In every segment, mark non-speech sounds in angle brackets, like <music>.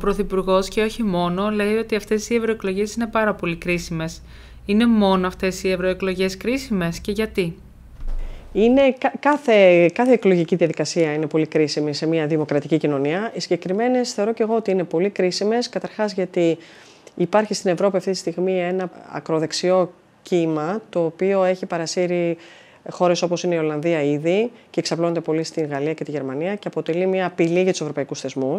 Πρωθυπουργός και όχι μόνο λέει ότι αυτές οι ευρωεκλογές είναι πάρα πολύ κρίσιμες. Είναι μόνο αυτές οι ευρωεκλογές κρίσιμες και γιατί. Είναι κάθε, κάθε εκλογική διαδικασία είναι πολύ κρίσιμη σε μια δημοκρατική κοινωνία. Οι συγκεκριμένες θεωρώ και εγώ ότι είναι πολύ κρίσιμες. Καταρχάς γιατί υπάρχει στην Ευρώπη αυτή τη στιγμή ένα ακροδεξιό κύμα το οποίο έχει παρασύρει χώρες όπως είναι η Ολλανδία ήδη και εξαπλώνεται πολύ στην Γαλλία και τη Γερμανία και αποτελεί μια απειλή για τους ευρωπαϊκούς θεσμούς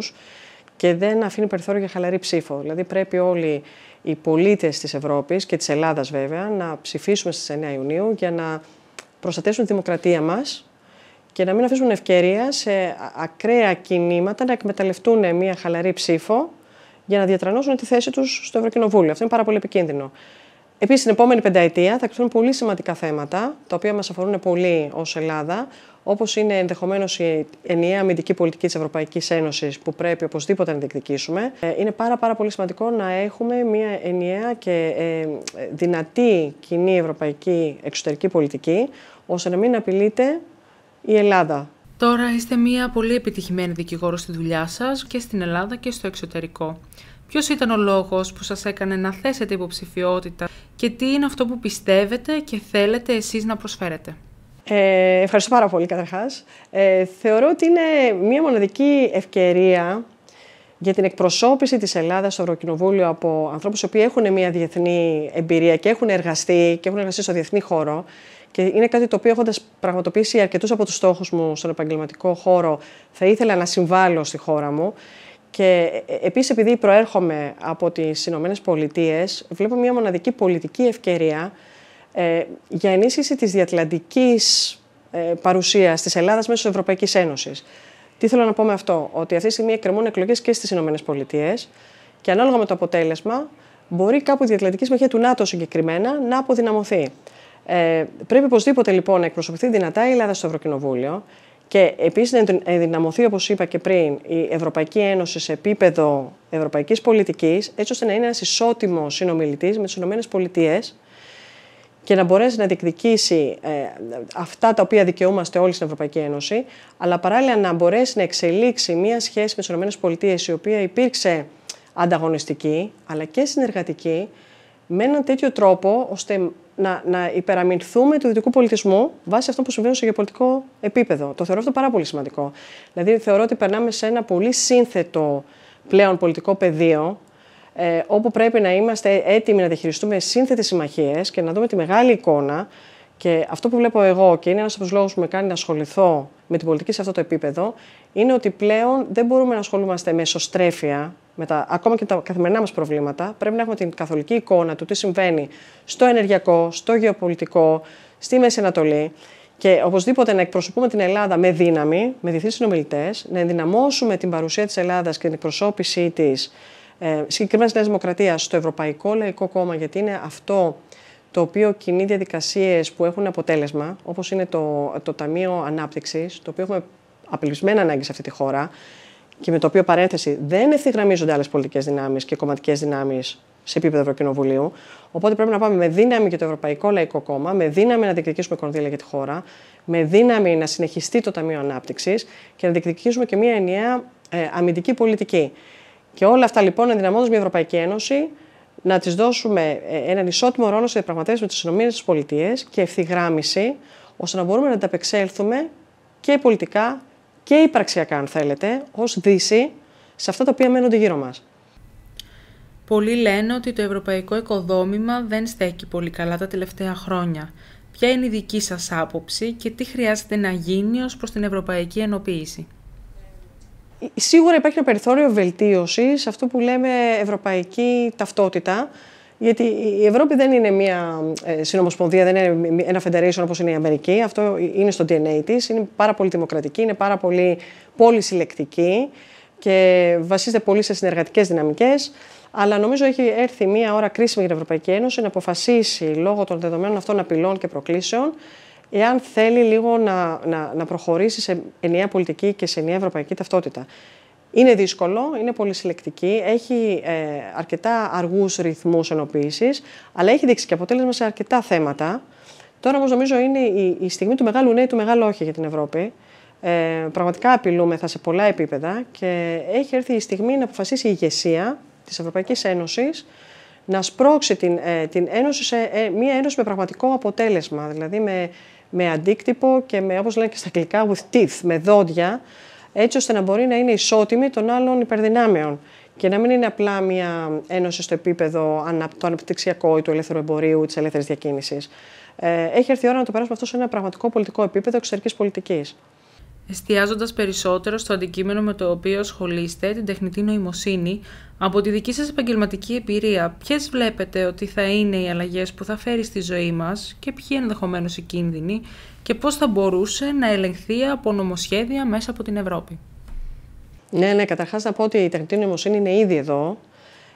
και δεν αφήνει περιθώριο για χαλαρή ψήφο. Δηλαδή πρέπει όλοι οι πολίτες της Ευρώπης και της Ελλάδας βέβαια να ψηφίσουμε στις 9 Ιουνίου για να προστατεύσουν τη δημοκρατία μας και να μην αφήσουν ευκαιρία σε ακραία κινήματα να εκμεταλλευτούν μια χαλαρή ψήφο για να διατρανώσουν τη θέση τους στο Ευρωκοινοβούλιο. Αυτό είναι πάρα πολύ επικίνδυνο. Επίσης, την επόμενη πενταετία θα εκτεθούν πολύ σημαντικά θέματα, τα οποία μας αφορούν πολύ ως Ελλάδα, όπως είναι ενδεχομένως η ενιαία αμυντική πολιτική της Ευρωπαϊκής Ένωσης, που πρέπει οπωσδήποτε να διεκδικήσουμε, ε, είναι πάρα, πάρα πολύ σημαντικό να έχουμε μια ενιαία και ε, δυνατή κοινή ευρωπαϊκή εξωτερική πολιτική, ώστε να μην απειλείται η Ελλάδα. Τώρα είστε μια πολύ επιτυχημένη δικηγόρο στη δουλειά σας και στην Ελλάδα και στο εξωτερικό. Ποιος ήταν ο λόγος που σας έκανε να θέσετε υποψηφιότητα και τι είναι αυτό που πιστεύετε και θέλετε εσείς να προσφέρετε. Ε, ευχαριστώ πάρα πολύ καταρχάς. Ε, θεωρώ ότι είναι μία μοναδική ευκαιρία για την εκπροσώπηση της Ελλάδας στο Ευρωκοινοβούλιο από ανθρώπους οι οποίοι έχουν μία διεθνή εμπειρία και έχουν εργαστεί και έχουν εργαστεί στο διεθνή χώρο και είναι κάτι το οποίο έχοντας πραγματοποιήσει αρκετούς από τους στόχους μου στον επαγγελματικό χώρο, θα ήθελα να συμβάλλω στη χώρα μου. Και ε, επίσης, επειδή προέρχομαι από τις Ηνωμένες Πολιτείες, βλέπω μια μοναδική πολιτική ευκαιρία ε, για ενίσχυση της διατλαντικής ε, παρουσίας της Ελλάδας μέσω της Ευρωπαϊκής Ένωσης. Τι θέλω να πω με αυτό, ότι αυτή τη στιγμή εκκρεμούν εκλογές και στις Ηνωμένες Πολιτείες και ανάλογα με το αποτέλεσμα μπορεί κάπου η διατλαντική συμμαχία του ΝΑΤΟ συγκεκριμένα να αποδυναμωθεί. Ε, πρέπει οπωσδήποτε λοιπόν να εκπροσωπηθεί δυνατά η Ελλάδα στο Ευρωκοινοβούλιο και επίσης να ενδυναμωθεί, όπως είπα και πριν, η Ευρωπαϊκή Ένωση σε επίπεδο ευρωπαϊκής πολιτικής, έτσι ώστε να είναι ένας ισότιμος συνομιλητής με τις ΗΠΑ και να μπορέσει να διεκδικήσει ε, αυτά τα οποία δικαιούμαστε όλοι στην Ευρωπαϊκή Ένωση, αλλά παράλληλα να μπορέσει να εξελίξει μια σχέση με τις ΗΠΑ, η οποία υπήρξε ανταγωνιστική αλλά και συνεργατική, με έναν τέτοιο τρόπο ώστε να, να υπεραμεινθούμε του δυτικού πολιτισμού βάσει αυτό που συμβαίνει στο γεωπολιτικό επίπεδο. Το θεωρώ αυτό πάρα πολύ σημαντικό. Δηλαδή, θεωρώ ότι περνάμε σε ένα πολύ σύνθετο πλέον πολιτικό πεδίο, ε, όπου πρέπει να είμαστε έτοιμοι να διαχειριστούμε σύνθετες συμμαχίες και να δούμε τη μεγάλη εικόνα. Και αυτό που βλέπω εγώ και είναι ένας από τους λόγους που με κάνει να ασχοληθώ με την πολιτική σε αυτό το επίπεδο, είναι ότι πλέον δεν μπορούμε να ασχολούμαστε με εσωστρέφεια, με τα, ακόμα και τα καθημερινά μας προβλήματα. Πρέπει να έχουμε την καθολική εικόνα του τι συμβαίνει στο ενεργειακό, στο γεωπολιτικό, στη Μέση Ανατολή. Και οπωσδήποτε να εκπροσωπούμε την Ελλάδα με δύναμη, με διεθνείς συνομιλητές, να ενδυναμώσουμε την παρουσία της Ελλάδας και την εκπροσώπησή της ε, συγκεκριμένα τη Νέας Δημοκρατίας, στο Ευρωπαϊκό Λαϊκό Κόμμα, γιατί είναι αυτό το οποίο κινεί διαδικασίες που έχουν αποτέλεσμα, όπως είναι το, το Ταμείο Ανάπτυξης, το οποίο έχουμε απελπισμένα ανάγκη σε αυτή τη χώρα και με το οποίο παρένθεση δεν ευθυγραμμίζονται άλλες πολιτικές δυνάμεις και κομματικές δυνάμεις σε επίπεδο Ευρωκοινοβουλίου. Οπότε πρέπει να πάμε με δύναμη και το Ευρωπαϊκό Λαϊκό Κόμμα, με δύναμη να διεκδικήσουμε κονδύλια για τη χώρα, με δύναμη να συνεχιστεί το Ταμείο Ανάπτυξης και να διεκδικήσουμε και μια ενιαία ε, αμυντική πολιτική. Και όλα αυτά λοιπόν ενδυναμώντα μια Ευρωπαϊκή Ένωση να της δώσουμε ε, έναν ισότιμο ρόλο σε διαπραγματεύσεις με τις ΗΠΑ και ευθυγράμμιση, ώστε να μπορούμε να ανταπεξέλθουμε και πολιτικά και υπαρξιακά, αν θέλετε, ως Δύση σε αυτά τα οποία μένονται γύρω μας. Πολλοί λένε ότι το ευρωπαϊκό οικοδόμημα δεν στέκει πολύ καλά τα τελευταία χρόνια. Ποια είναι η δική σας άποψη και τι χρειάζεται να γίνει ως προς την ευρωπαϊκή ενοποίηση. Σίγουρα υπάρχει ένα περιθώριο βελτίωσης σε αυτό που λέμε ευρωπαϊκή ταυτότητα. Γιατί η Ευρώπη δεν είναι μια ε, συνομοσπονδία, δεν είναι ένα federation όπως είναι η Αμερική. Αυτό είναι στο DNA της. Είναι πάρα πολύ δημοκρατική, είναι πάρα πολύ πολυσυλλεκτική και βασίζεται πολύ σε συνεργατικές δυναμικές. Αλλά νομίζω έχει έρθει μια ώρα κρίσιμη για την Ευρωπαϊκή Ένωση να αποφασίσει λόγω των δεδομένων αυτών απειλών και προκλήσεων εάν θέλει λίγο να, να, να προχωρήσει σε ενιαία πολιτική και σε ενιαία ευρωπαϊκή ταυτότητα. Είναι δύσκολο, είναι πολυσυλλεκτική, έχει ε, αρκετά αργούς ρυθμούς ενόποίηση, αλλά έχει δείξει και αποτέλεσμα σε αρκετά θέματα. Τώρα όμως νομίζω είναι η, στιγμή του μεγάλου ναι ή του μεγάλου όχι για την Ευρώπη. Ε, πραγματικά απειλούμεθα σε πολλά επίπεδα και έχει έρθει η στιγμή να αποφασίσει η ηγεσία της Ευρωπαϊκής Ένωσης να σπρώξει την, ε, την Ένωση σε ε, μια Ένωση με πραγματικό αποτέλεσμα, δηλαδή με με αντίκτυπο και με, όπως λένε και στα αγγλικά, with teeth, με δόντια, έτσι ώστε να μπορεί να είναι ισότιμη των άλλων υπερδυνάμεων και να μην είναι απλά μια ένωση στο επίπεδο το αναπτυξιακό ή του ελεύθερου εμπορίου ή της ελεύθερης διακίνησης. Ε, έχει έρθει η ώρα να το περάσουμε αυτό σε ένα πραγματικό πολιτικό επίπεδο εξωτερικής πολιτικής εστιάζοντας περισσότερο στο αντικείμενο με το οποίο ασχολείστε, την τεχνητή νοημοσύνη, από τη δική σας επαγγελματική εμπειρία, ποιες βλέπετε ότι θα είναι οι αλλαγές που θα φέρει στη ζωή μας και ποιοι ενδεχομένως οι κίνδυνοι και πώς θα μπορούσε να ελεγχθεί από νομοσχέδια μέσα από την Ευρώπη. Ναι, ναι, καταρχάς να πω ότι η τεχνητή νοημοσύνη είναι ήδη εδώ.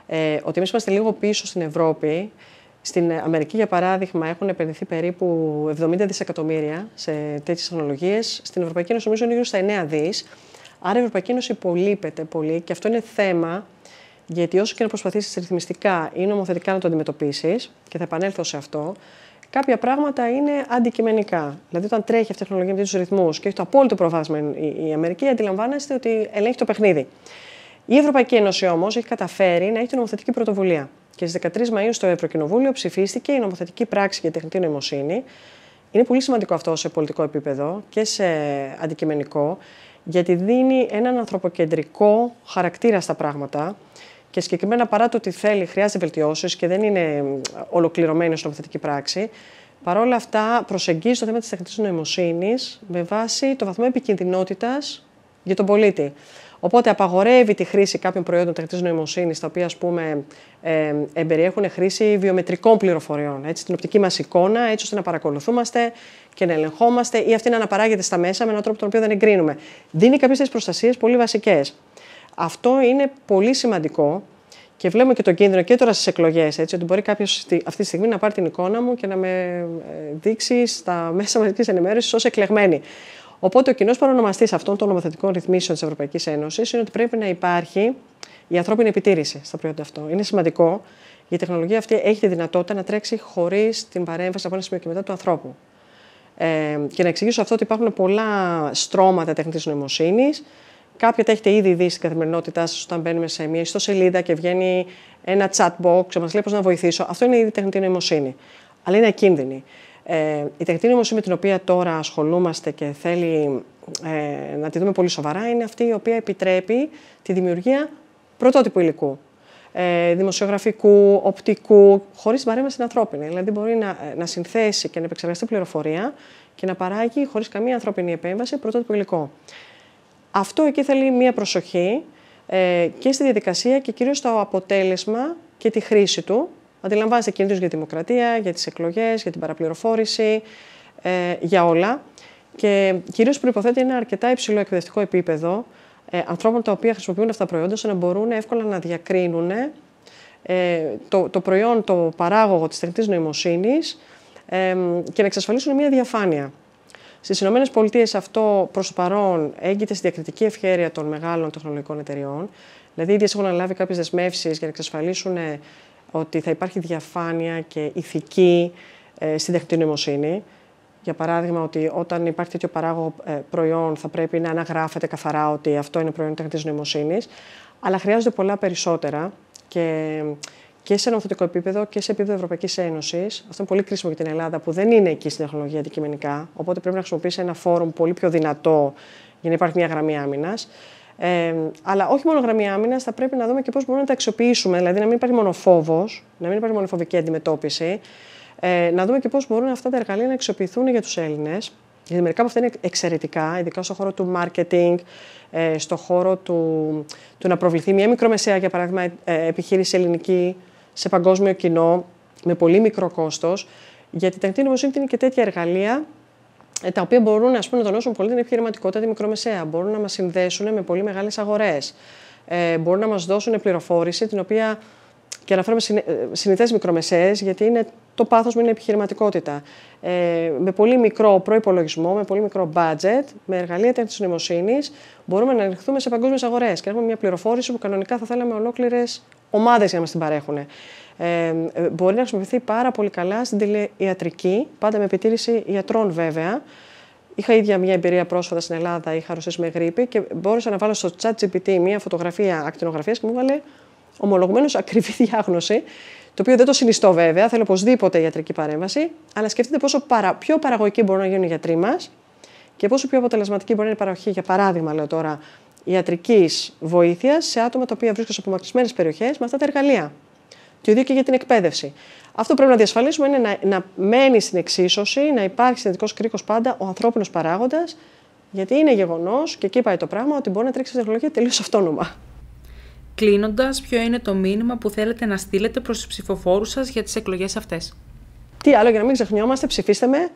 Ε, ότι εμείς είμαστε λίγο πίσω στην Ευρώπη στην Αμερική, για παράδειγμα, έχουν επενδυθεί περίπου 70 δισεκατομμύρια σε τέτοιες τεχνολογίες. Στην Ευρωπαϊκή Ένωση, νομίζω, είναι γύρω στα 9 δις. Άρα, η Ευρωπαϊκή Ένωση υπολείπεται πολύ και αυτό είναι θέμα. Γιατί όσο και να προσπαθήσεις ρυθμιστικά ή νομοθετικά να το αντιμετωπίσεις, και θα επανέλθω σε αυτό, κάποια πράγματα είναι αντικειμενικά. Δηλαδή, όταν τρέχει αυτή η τεχνολογία με τέτοιους ρυθμούς και έχει το απόλυτο προβάδισμα η Αμερική, αντιλαμβάνεστε ότι ελέγχει το παιχνίδι. Η Ευρωπαϊκή Ένωση όμως έχει καταφέρει να έχει την νομοθετική πρωτοβουλία. Και στις 13 Μαου στο Ευρωκοινοβούλιο ψηφίστηκε η νομοθετική πράξη για τεχνητή νοημοσύνη. Είναι πολύ σημαντικό αυτό σε πολιτικό επίπεδο και σε αντικειμενικό, γιατί δίνει έναν ανθρωποκεντρικό χαρακτήρα στα πράγματα. Και συγκεκριμένα παρά το ότι θέλει, χρειάζεται βελτιώσεις και δεν είναι ολοκληρωμένη ως νομοθετική πράξη. Παρόλα αυτά, προσεγγίζει το θέμα της τεχνητής νοημοσύνης με βάση το βαθμό επικινδυνότητας για τον πολίτη. Οπότε απαγορεύει τη χρήση κάποιων προϊόντων τεχνητή νοημοσύνης, τα οποία ας πούμε, ε, εμπεριέχουν χρήση βιομετρικών πληροφοριών. Έτσι, την οπτική μας εικόνα, έτσι ώστε να παρακολουθούμαστε και να ελεγχόμαστε ή αυτή να αναπαράγεται στα μέσα με έναν τρόπο τον οποίο δεν εγκρίνουμε. Δίνει κάποιες προστασίε πολύ βασικές. Αυτό είναι πολύ σημαντικό και βλέπουμε και το κίνδυνο και τώρα στις εκλογές. Ότι μπορεί κάποιος αυτή τη στιγμή να πάρει την εικόνα μου και να με ε, δείξει στα <laughs> μέσα μαζικής ενημέρωσης ως εκλεγμένη. Οπότε ο κοινός παρονομαστής αυτών των νομοθετικών ρυθμίσεων της Ευρωπαϊκής Ένωσης είναι ότι πρέπει να υπάρχει η ανθρώπινη επιτήρηση στα προϊόντα αυτό. Είναι σημαντικό η τεχνολογία αυτή έχει τη δυνατότητα να τρέξει χωρίς την παρέμβαση από ένα σημείο και μετά του ανθρώπου. Ε, και να εξηγήσω αυτό ότι υπάρχουν πολλά στρώματα τεχνητής νοημοσύνης. Κάποια τα έχετε ήδη δει στην καθημερινότητά σας όταν μπαίνουμε σε μια ιστοσελίδα και βγαίνει ένα chat box και μας λέει πώς να βοηθήσω. Αυτό είναι ήδη τεχνητή νοημοσύνη. Αλλά είναι ακίνδυνη. Ε, η τεχνητή νοημοσύνη με την οποία τώρα ασχολούμαστε και θέλει ε, να τη δούμε πολύ σοβαρά είναι αυτή η οποία επιτρέπει τη δημιουργία πρωτότυπου υλικού. Ε, δημοσιογραφικού, οπτικού, χωρίς παρέμβαση ανθρώπινη. Δηλαδή μπορεί να, ε, να συνθέσει και να επεξεργαστεί πληροφορία και να παράγει χωρίς καμία ανθρώπινη επέμβαση πρωτότυπο υλικό. Αυτό εκεί θέλει μία προσοχή ε, και στη διαδικασία και κυρίως στο αποτέλεσμα και τη χρήση του Αντιλαμβάνεστε κινδύνους για τη δημοκρατία, για τις εκλογές, για την παραπληροφόρηση, ε, για όλα. Και κυρίως προποθέτει ένα αρκετά υψηλό εκπαιδευτικό επίπεδο ε, ανθρώπων τα οποία χρησιμοποιούν αυτά τα προϊόντα, ώστε να μπορούν εύκολα να διακρίνουν ε, το, το προϊόν, το παράγωγο της τεχνητής νοημοσύνης ε, και να εξασφαλίσουν μια διαφάνεια. Στις Ηνωμένες Πολιτείες αυτό προς το παρόν έγκυται στη διακριτική ευχέρεια των μεγάλων τεχνολογικών εταιριών. Δηλαδή, οι ίδιες έχουν αναλάβει κάποιες δεσμεύσεις για να εξασφαλίσουν ε, ότι θα υπάρχει διαφάνεια και ηθική ε, στην τεχνητή νοημοσύνη. Για παράδειγμα, ότι όταν υπάρχει τέτοιο παράγωγο ε, προϊόν, θα πρέπει να αναγράφεται καθαρά ότι αυτό είναι προϊόν τεχνητή νοημοσύνης. Αλλά χρειάζονται πολλά περισσότερα και, και σε νομοθετικό επίπεδο και σε επίπεδο Ευρωπαϊκής Ένωσης. Αυτό είναι πολύ κρίσιμο για την Ελλάδα, που δεν είναι εκεί στην τεχνολογία αντικειμενικά. Οπότε πρέπει να χρησιμοποιήσει ένα φόρουμ πολύ πιο δυνατό για να υπάρχει μια γραμμή άμυνας. Ε, αλλά όχι μόνο γραμμή άμυνας, θα πρέπει να δούμε και πώς μπορούμε να τα αξιοποιήσουμε. Δηλαδή, να μην υπάρχει μόνο φόβος, να μην υπάρχει μόνο φοβική αντιμετώπιση. Ε, να δούμε και πώς μπορούν αυτά τα εργαλεία να αξιοποιηθούν για τους Έλληνες. Γιατί μερικά από αυτά είναι εξαιρετικά, ειδικά στον χώρο του marketing, ε, στον χώρο του, του να προβληθεί μια μικρομεσαία, για παράδειγμα, ε, επιχείρηση ελληνική σε παγκόσμιο κοινό, με πολύ μικρό κόστος. Γιατί η τεχνητή νοημοσύνη είναι και τέτοια εργαλεία ε, τα οποία μπορούν ας πούμε, να τονώσουν πολύ την επιχειρηματικότητα τη μικρομεσαία, μπορούν να μας συνδέσουν με πολύ μεγάλες αγορές. ε, μπορούν να μας δώσουν πληροφόρηση την οποία και αναφέρομαι ε, συνηθές μικρομεσαίες, γιατί είναι το πάθος μου είναι η επιχειρηματικότητα. Ε, με πολύ μικρό προπολογισμό, με πολύ μικρό budget, με εργαλεία τέχνης νοημοσύνης, μπορούμε να ανοιχθούμε σε παγκόσμιες αγορές και έχουμε μια πληροφόρηση που κανονικά θα θέλαμε ολόκληρες ομάδες για να μας την παρέχουν. Ε, ε, μπορεί να χρησιμοποιηθεί πάρα πολύ καλά στην τηλεϊατρική, πάντα με επιτήρηση ιατρών βέβαια. Είχα ίδια μια εμπειρία πρόσφατα στην Ελλάδα, είχα αρρωστήσει με γρήπη και μπόρεσα να βάλω στο chat GPT μια φωτογραφία ακτινογραφίας και μου έβαλε ομολογουμένως ακριβή διάγνωση. Το οποίο δεν το συνιστώ βέβαια, θέλω οπωσδήποτε ιατρική παρέμβαση, αλλά σκεφτείτε πόσο παρα... πιο παραγωγικοί μπορούν να γίνουν οι γιατροί μας και πόσο πιο αποτελεσματική μπορεί να είναι η παροχή, για παράδειγμα, λέω τώρα, ιατρικής βοήθειας σε άτομα τα οποία βρίσκονται σε απομακρυσμένες περιοχές με αυτά τα εργαλεία. Το ίδιο και για την εκπαίδευση. Αυτό που πρέπει να διασφαλίσουμε είναι να, να μένει στην εξίσωση, να υπάρχει συνδετικός κρίκος πάντα ο ανθρώπινος παράγοντας, γιατί είναι γεγονός και εκεί πάει το πράγμα ότι μπορεί να τρέξει η τεχνολογία τελείως αυτόνομα. Κλείνοντας, ποιο είναι το μήνυμα που θέλετε να στείλετε προς τους ψηφοφόρους σας για τις εκλογές αυτές. Τι άλλο, για να μην ξεχνιόμαστε, ψηφίστε με.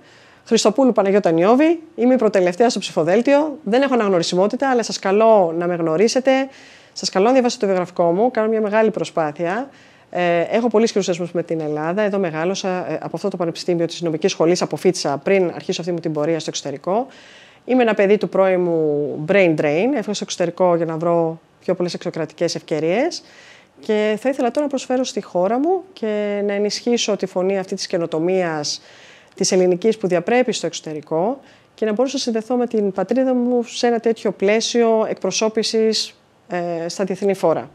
Χριστοπούλου Παναγιώτα Νιώβη, είμαι η προτελευταία στο ψηφοδέλτιο. Δεν έχω αναγνωρισιμότητα, αλλά σας καλώ να με γνωρίσετε. Σας καλώ να διαβάσετε το βιογραφικό μου. Κάνω μια μεγάλη προσπάθεια. Ε, έχω πολύ σκληρού με την Ελλάδα. Εδώ μεγάλωσα ε, από αυτό το Πανεπιστήμιο της Νομικής Σχολής. Αποφύτησα πριν αρχίσω αυτή μου την πορεία στο εξωτερικό. Είμαι ένα παιδί του μου brain drain. Έφυγα στο εξωτερικό για να βρω πιο πολλές εξωκρατικές ευκαιρίες. Και θα ήθελα τώρα να προσφέρω στη χώρα μου και να ενισχύσω τη φωνή αυτή της καινοτομίας Της ελληνικής που διαπρέπει στο εξωτερικό και να μπορούσα να συνδεθώ με την πατρίδα μου σε ένα τέτοιο πλαίσιο εκπροσώπησης ε, στα διεθνή φόρα.